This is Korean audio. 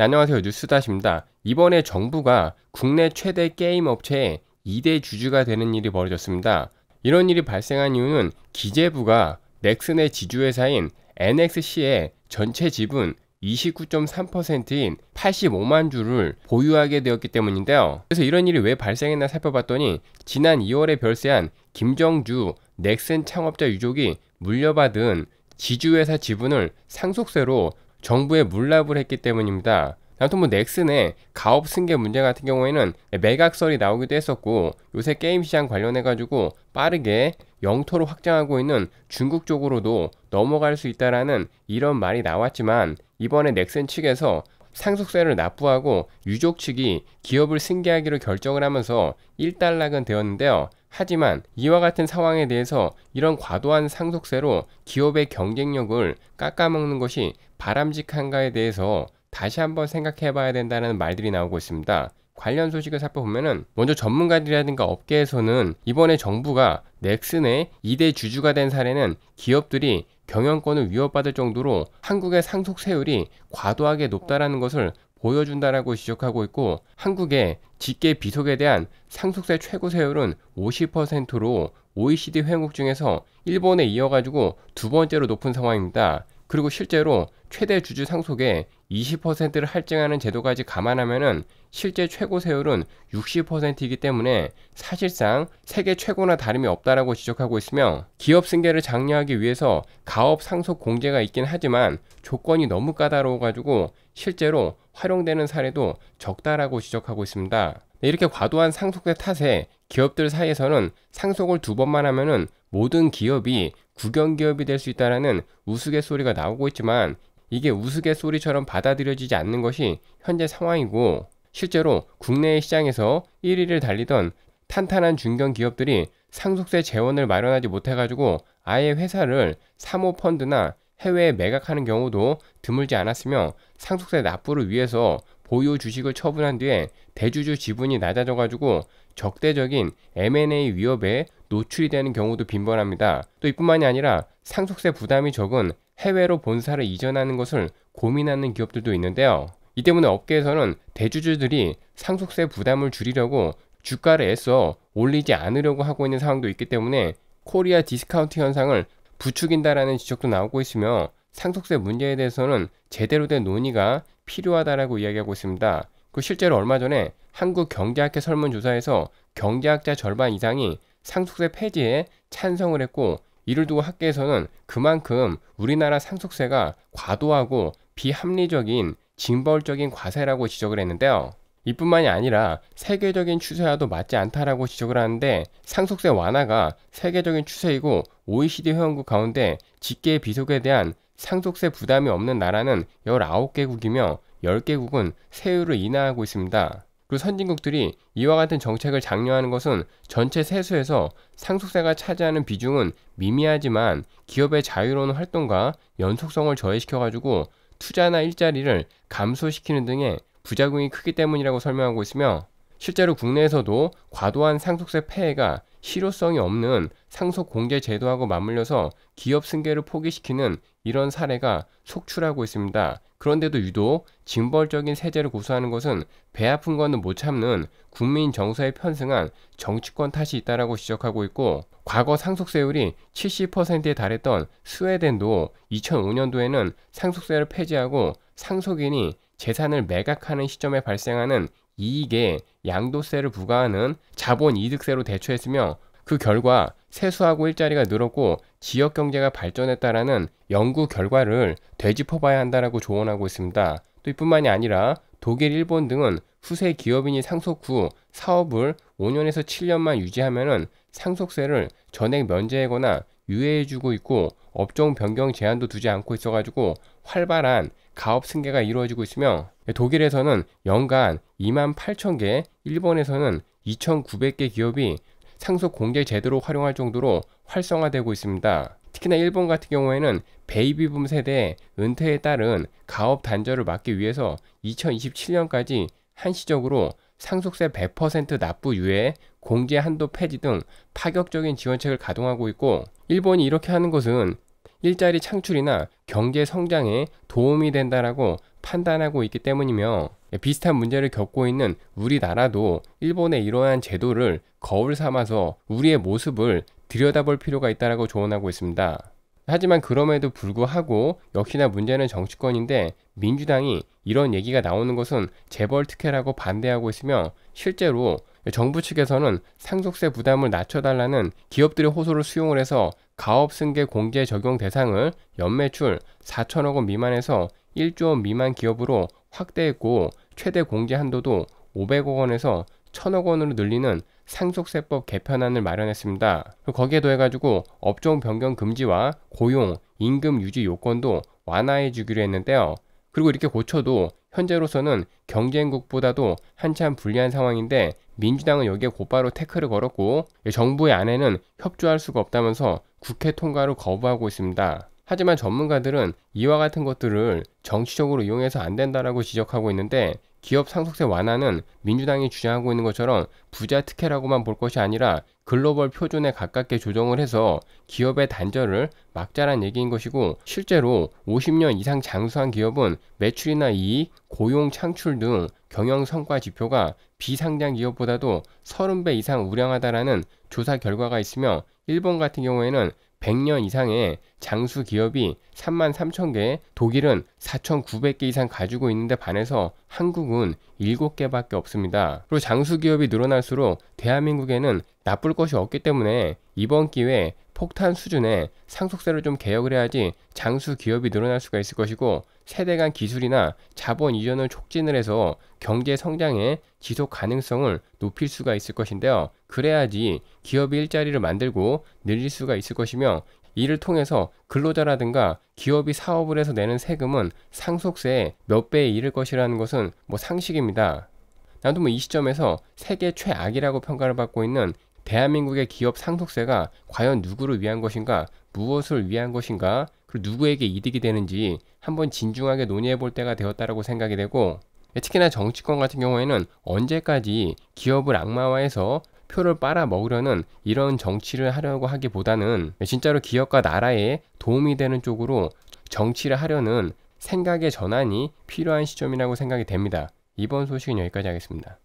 네, 안녕하세요. 뉴스다십니다. 이번에 정부가 국내 최대 게임 업체의 2대 주주가 되는 일이 벌어졌습니다. 이런 일이 발생한 이유는 기재부가 넥슨의 지주회사인 NXC의 전체 지분 29.3%인 85만 주를 보유하게 되었기 때문인데요. 그래서 이런 일이 왜 발생했나 살펴봤더니 지난 2월에 별세한 김정주 넥슨 창업자 유족이 물려받은 지주회사 지분을 상속세로 정부에 물납을 했기 때문입니다. 아무튼 뭐 넥슨의 가업 승계 문제 같은 경우에는 매각설이 나오기도 했었고 요새 게임 시장 관련해 가지고 빠르게 영토로 확장하고 있는 중국 쪽으로도 넘어갈 수 있다라는 이런 말이 나왔지만 이번에 넥슨 측에서 상속세를 납부하고 유족 측이 기업을 승계하기로 결정을 하면서 1달락은 되었는데요. 하지만 이와 같은 상황에 대해서 이런 과도한 상속세로 기업의 경쟁력을 깎아먹는 것이 바람직한가에 대해서 다시 한번 생각해 봐야 된다는 말들이 나오고 있습니다. 관련 소식을 살펴보면은 먼저 전문가들이라든가 업계에서는 이번에 정부가 넥슨의 2대 주주가 된 사례는 기업들이 경영권을 위협받을 정도로 한국의 상속세율이 과도하게 높다라는 것을 보여준다라고 지적하고 있고 한국의 직계 비속에 대한 상속세 최고 세율은 50%로 OECD 회원국 중에서 일본에 이어가지고 두 번째로 높은 상황입니다. 그리고 실제로 최대 주주 상속에 20%를 할증하는 제도까지 감안하면 실제 최고 세율은 60%이기 때문에 사실상 세계 최고나 다름이 없다라고 지적하고 있으며 기업 승계를 장려하기 위해서 가업 상속 공제가 있긴 하지만 조건이 너무 까다로워 가지고 실제로 활용되는 사례도 적다라고 지적하고 있습니다. 네, 이렇게 과도한 상속세 탓에 기업들 사이에서는 상속을 두 번만 하면은 모든 기업이 구경기업이될수 있다라는 우스갯소리가 나오고 있지만 이게 우스갯소리처럼 받아들여지지 않는 것이 현재 상황이고 실제로 국내의 시장에서 1위를 달리던 탄탄한 중견 기업들이 상속세 재원을 마련하지 못해가지고 아예 회사를 사모펀드나 해외에 매각하는 경우도 드물지 않았으며 상속세 납부를 위해서 보유 주식을 처분한 뒤에 대주주 지분이 낮아져가지고 적대적인 M&A 위협에 노출이 되는 경우도 빈번합니다. 또 이뿐만이 아니라 상속세 부담이 적은 해외로 본사를 이전하는 것을 고민하는 기업들도 있는데요. 이 때문에 업계에서는 대주주들이 상속세 부담을 줄이려고 주가를 애써 올리지 않으려고 하고 있는 상황도 있기 때문에 코리아 디스카운트 현상을 부추긴다라는 지적도 나오고 있으며 상속세 문제에 대해서는 제대로 된 논의가 필요하다라고 이야기하고 있습니다. 그 실제로 얼마 전에 한국 경제학회 설문조사에서 경제학자 절반 이상이 상속세 폐지에 찬성을 했고 이를 두고 학계에서는 그만큼 우리나라 상속세가 과도하고 비합리적인 징벌적인 과세라고 지적을 했는데요. 이뿐만이 아니라 세계적인 추세와도 맞지 않다라고 지적을 하는데 상속세 완화가 세계적인 추세이고 OECD 회원국 가운데 직계 비속에 대한 상속세 부담이 없는 나라는 19개국이며 10개국은 세율을 인하하고 있습니다. 그 선진국들이 이와 같은 정책을 장려하는 것은 전체 세수에서 상속세가 차지하는 비중은 미미하지만 기업의 자유로운 활동과 연속성을 저해시켜가지고 투자나 일자리를 감소시키는 등의 부작용이 크기 때문이라고 설명하고 있으며 실제로 국내에서도 과도한 상속세 폐해가 실효성이 없는 상속 공제 제도하고 맞물려서 기업 승계를 포기시키는 이런 사례가 속출하고 있습니다. 그런데도 유독 징벌적인 세제를 고수하는 것은 배 아픈 거는 못 참는 국민 정서에 편승한 정치권 탓이 있다라고 지적하고 있고 과거 상속세율이 70%에 달했던 스웨덴도 2005년도에는 상속세를 폐지하고 상속인이 재산을 매각하는 시점에 발생하는 이익에 양도세를 부과하는 자본 이득세로 대처했으며 그 결과 세수하고 일자리가 늘었고 지역 경제가 발전했다라는 연구 결과를 되짚어 봐야 한다라고 조언하고 있습니다. 또 이뿐만이 아니라 독일, 일본 등은 후세 기업인이 상속 후 사업을 5년에서 7년만 유지하면은 상속세를 전액 면제하거나 유예해주고 있고 업종 변경 제한도 두지 않고 있어가지고 활발한 가업 승계가 이루어지고 있으며 독일에서는 연간 2만 8천 개, 일본에서는 2,900개 기업이 상속 공제 제도로 활용할 정도로 활성화되고 있습니다. 특히나 일본 같은 경우에는 베이비붐 세대의 은퇴에 따른 가업 단절을 막기 위해서 2027년까지 한시적으로 상속세 100% 납부 유예, 공제 한도 폐지 등 파격적인 지원책을 가동하고 있고 일본이 이렇게 하는 것은 일자리 창출이나 경제 성장에 도움이 된다라고 판단하고 있기 때문이며 비슷한 문제를 겪고 있는 우리나라도 일본의 이러한 제도를 거울 삼아서 우리의 모습을 들여다볼 필요가 있다라고 조언하고 있습니다. 하지만 그럼에도 불구하고 역시나 문제는 정치권인데 민주당이 이런 얘기가 나오는 것은 재벌 특혜라고 반대하고 있으며 실제로 정부 측에서는 상속세 부담을 낮춰달라는 기업들의 호소를 수용을 해서 가업승계 공제 적용 대상을 연매출 4천억 원 미만에서 1조 원 미만 기업으로 확대했고 최대 공제 한도도 500억 원에서 1천억 원으로 늘리는 상속세법 개편안을 마련했습니다. 거기에 더해가지고 업종 변경 금지와 고용, 임금 유지 요건도 완화해 주기로 했는데요. 그리고 이렇게 고쳐도 현재로서는 경쟁국보다도 한참 불리한 상황인데 민주당은 여기에 곧바로 태클을 걸었고 정부의 안에는 협조할 수가 없다면서 국회 통과를 거부하고 있습니다. 하지만 전문가들은 이와 같은 것들을 정치적으로 이용해서 안 된다라고 지적하고 있는데 기업 상속세 완화는 민주당이 주장하고 있는 것처럼 부자 특혜라고만 볼 것이 아니라 글로벌 표준에 가깝게 조정을 해서 기업의 단절을 막자란 얘기인 것이고 실제로 50년 이상 장수한 기업은 매출이나 이익, 고용 창출 등 경영 성과 지표가 비상장 기업보다도 30배 이상 우량하다라는 조사 결과가 있으며 일본 같은 경우에는 100년 이상의 장수 기업이 3만 3천 개, 독일은 4,900개 이상 가지고 있는데 반해서 한국은 7개밖에 없습니다. 그리고 장수 기업이 늘어날수록 대한민국에는 나쁠 것이 없기 때문에 이번 기회에 폭탄 수준의 상속세를 좀 개혁을 해야지 장수 기업이 늘어날 수가 있을 것이고 세대 간 기술이나 자본 이전을 촉진을 해서 경제 성장의 지속 가능성을 높일 수가 있을 것인데요. 그래야지 기업이 일자리를 만들고 늘릴 수가 있을 것이며 이를 통해서 근로자라든가 기업이 사업을 해서 내는 세금은 상속세의 몇 배에 이를 것이라는 것은 뭐 상식입니다. 나도 뭐 이 시점에서 세계 최악이라고 평가를 받고 있는 대한민국의 기업 상속세가 과연 누구를 위한 것인가, 무엇을 위한 것인가, 그리고 누구에게 이득이 되는지 한번 진중하게 논의해 볼 때가 되었다라고 생각이 되고 예, 특히나 정치권 같은 경우에는 언제까지 기업을 악마화해서 표를 빨아 먹으려는 이런 정치를 하려고 하기보다는 예, 진짜로 기업과 나라에 도움이 되는 쪽으로 정치를 하려는 생각의 전환이 필요한 시점이라고 생각이 됩니다. 이번 소식은 여기까지 하겠습니다.